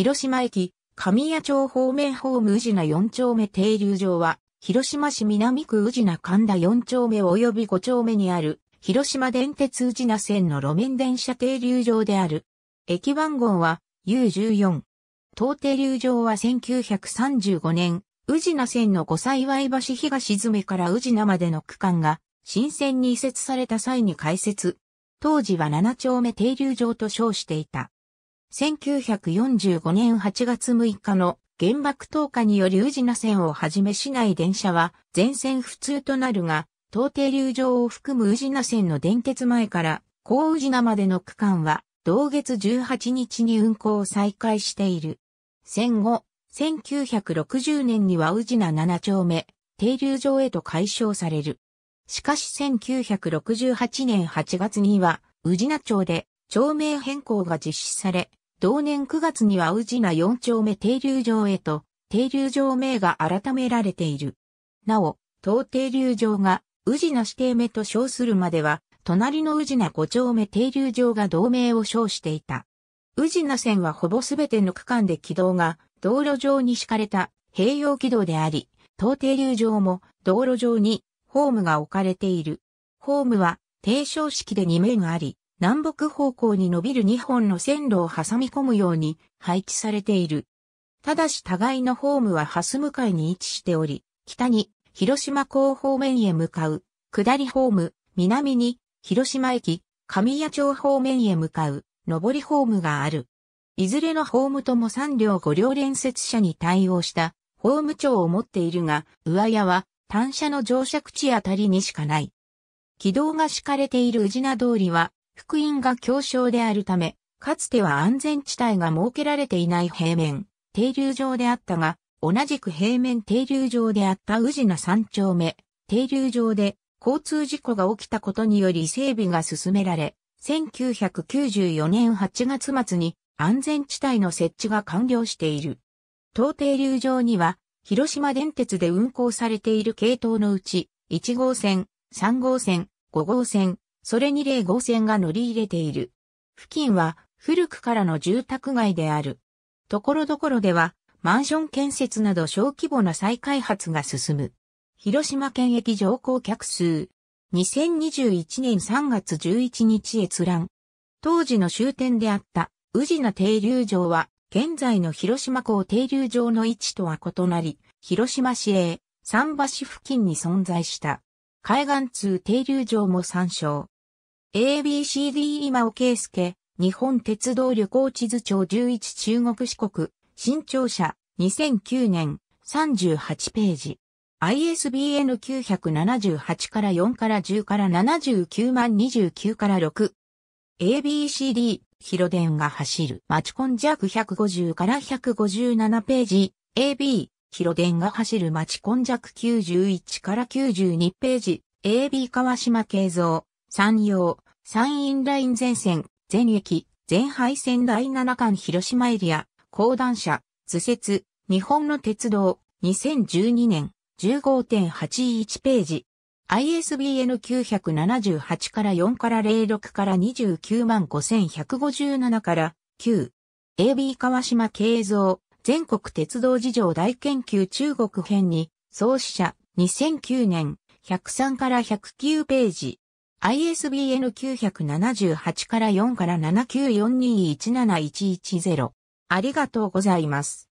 広島駅、神谷町方面ホーム宇品4丁目停留場は、広島市南区宇品神田4丁目及び5丁目にある、広島電鉄宇品線の路面電車停留場である。駅番号は U14。当停留場は1935年、宇品線の五幸橋東詰から宇品までの区間が、新線に移設された際に開設。当時は7丁目停留場と称していた。1945年8月6日の原爆投下により宇品線をはじめ市内電車は全線不通となるが、東停留場を含む宇品線の電鉄前から高宇品までの区間は同月18日に運行を再開している。戦後、1960年には宇品7丁目、停留場へと解消される。しかし1968年8月には宇品町で町名変更が実施され、同年9月には宇品4丁目停留場へと、停留場名が改められている。なお、当停留場が宇品指定目と称するまでは、隣の宇品5丁目停留場が同名を称していた。宇品線はほぼすべての区間で軌道が道路上に敷かれた併用軌道であり、当停留場も道路上にホームが置かれている。ホームは低床式で2面あり、南北方向に伸びる2本の線路を挟み込むように配置されている。ただし互いのホームはハス向かいに位置しており、北に広島港方面へ向かう、下りホーム、南に広島駅、上谷町方面へ向かう、上りホームがある。いずれのホームとも3両5両連接車に対応したホーム長を持っているが、上屋は単車の乗車口あたりにしかない。軌道が敷かれている宇品通りは福音が強小であるため、かつては安全地帯が設けられていない平面、停留場であったが、同じく平面停留場であった宇治の三丁目、停留場で交通事故が起きたことにより整備が進められ、1994年8月末に安全地帯の設置が完了している。当停留場には、広島電鉄で運行されている系統のうち、1号線、3号線、5号線、それに0号線が乗り入れている。付近は古くからの住宅街である。ところどころでは、マンション建設など小規模な再開発が進む。広島県駅乗降客数。2021年3月11日閲覧。当時の終点であった宇品停留場は、現在の広島港停留場の位置とは異なり、広島市営、桟橋付近に存在した。海岸通停留場も参照。ABCD 今尾圭介、日本鉄道旅行地図帳11中国四国、新潮社、2009年、38ページ。ISBN 978から4から10から79万29から6。ABCD、広電が走る。マチコン弱150から157ページ。AB、広電が走るマチコン弱91から92ページ。AB 川島慶三。山陽、山陰ライン全線、全駅、全廃線第7巻広島エリア、高段車、図説、日本の鉄道、2012年、15.81ページ。ISBN 978から4から06から29万5157から9。AB 川島慶造、全国鉄道事情大研究中国編に、創始者、2009年、103から109ページ。ISBN 978から4から7 9 4 2 1 7 1 1 0ありがとうございます。